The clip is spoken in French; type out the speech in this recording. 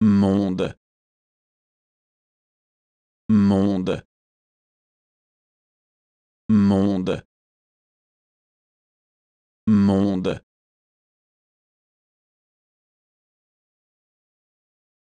monde monde monde monde